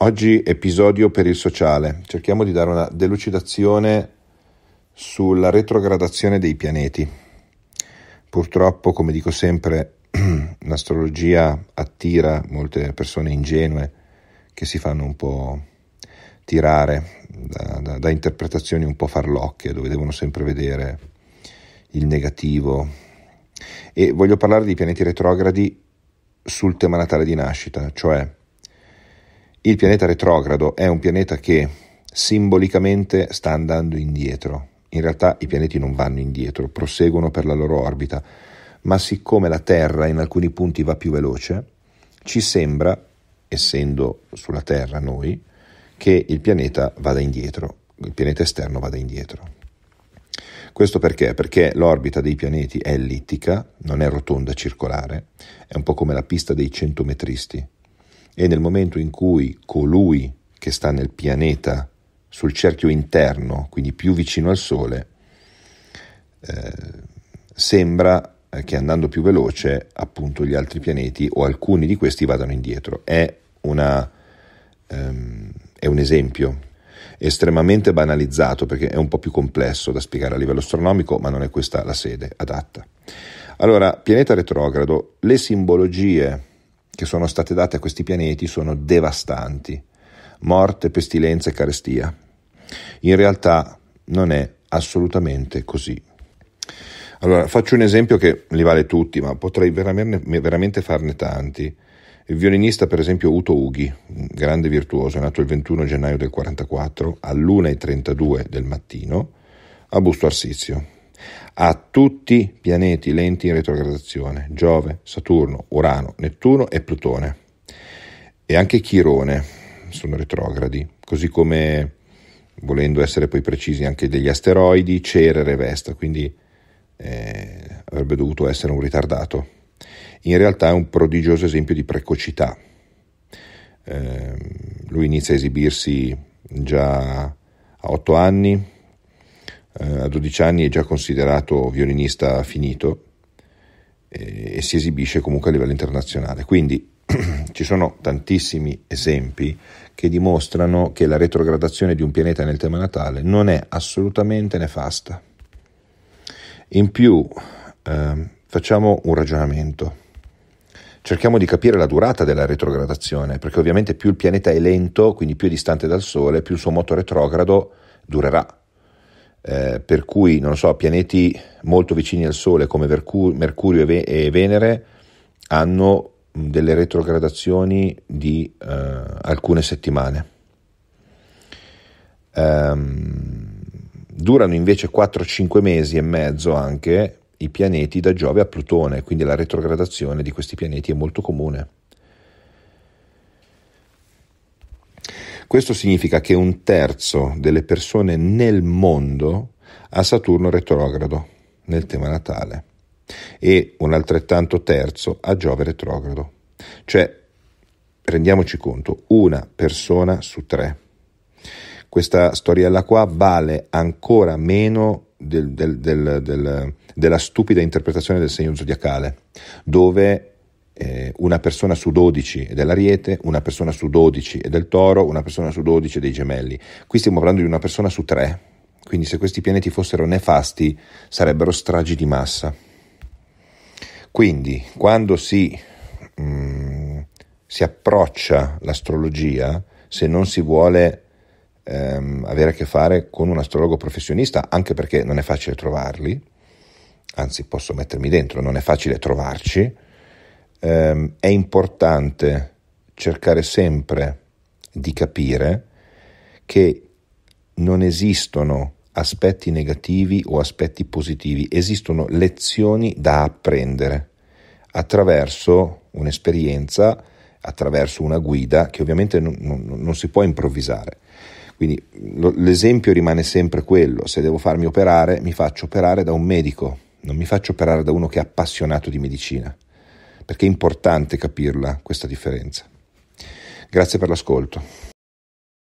Oggi episodio per il sociale, cerchiamo di dare una delucidazione sulla retrogradazione dei pianeti. Purtroppo, come dico sempre, l'astrologia attira molte persone ingenue che si fanno un po' tirare da, da, da interpretazioni un po' farlocche, dove devono sempre vedere il negativo. E voglio parlare di pianeti retrogradi sul tema natale di nascita, cioè il pianeta retrogrado è un pianeta che simbolicamente sta andando indietro. In realtà i pianeti non vanno indietro, proseguono per la loro orbita, ma siccome la Terra in alcuni punti va più veloce, ci sembra, essendo sulla Terra noi, che il pianeta vada indietro, il pianeta esterno vada indietro. Questo perché? Perché l'orbita dei pianeti è ellittica, non è rotonda circolare, è un po' come la pista dei centometristi e nel momento in cui colui che sta nel pianeta sul cerchio interno, quindi più vicino al Sole, eh, sembra eh, che andando più veloce appunto gli altri pianeti o alcuni di questi vadano indietro. È, una, ehm, è un esempio estremamente banalizzato perché è un po' più complesso da spiegare a livello astronomico, ma non è questa la sede adatta. Allora, pianeta retrogrado, le simbologie che sono state date a questi pianeti sono devastanti. Morte, pestilenza e carestia. In realtà non è assolutamente così. Allora, faccio un esempio che li vale tutti, ma potrei veramente, veramente farne tanti. Il violinista, per esempio, Uto Ughi, grande virtuoso, è nato il 21 gennaio del 44 alle 1.32 del mattino a Busto Arsizio, a tutti i pianeti lenti in retrogradazione: Giove, Saturno, Urano, Nettuno e Plutone. E anche Chirone sono retrogradi, così come volendo essere poi precisi anche degli asteroidi, Cerere e Vesta, quindi eh, avrebbe dovuto essere un ritardato. In realtà è un prodigioso esempio di precocità. Eh, lui inizia a esibirsi già a otto anni, eh, a 12 anni è già considerato violinista finito eh, e si esibisce comunque a livello internazionale. Quindi ci sono tantissimi esempi che dimostrano che la retrogradazione di un pianeta nel tema natale non è assolutamente nefasta. In più, eh, facciamo un ragionamento. Cerchiamo di capire la durata della retrogradazione, perché ovviamente più il pianeta è lento, quindi più è distante dal Sole, più il suo moto retrogrado durerà eh, per cui, non so, pianeti molto vicini al Sole come Mercur- Mercurio e, Ve- e, Venere hanno delle retrogradazioni di eh, alcune settimane. Um, durano invece 4-5 mesi e mezzo anche i pianeti da Giove a Plutone, quindi la retrogradazione di questi pianeti è molto comune. Questo significa che un terzo delle persone nel mondo ha Saturno retrogrado nel tema natale e un altrettanto terzo ha Giove retrogrado. Cioè, rendiamoci conto, una persona su tre. Questa storiella qua vale ancora meno del, del, del, della stupida interpretazione del segno zodiacale, dove eh, una persona su 12 è dell'Ariete, una persona su 12 è del Toro, una persona su 12 è dei Gemelli. Qui stiamo parlando di una persona su 3, quindi se questi pianeti fossero nefasti sarebbero stragi di massa. Quindi quando si, mh, mm, si approccia l'astrologia, se non si vuole ehm, avere a che fare con un astrologo professionista, anche perché non è facile trovarli, anzi posso mettermi dentro, non è facile trovarci, ehm, è importante cercare sempre di capire che non esistono aspetti negativi o aspetti positivi, esistono lezioni da apprendere attraverso un'esperienza, attraverso una guida che ovviamente non, non, non si può improvvisare. Quindi lo, l'esempio rimane sempre quello, se devo farmi operare mi faccio operare da un medico, non mi faccio operare da uno che è appassionato di medicina perché è importante capirla questa differenza. Grazie per l'ascolto.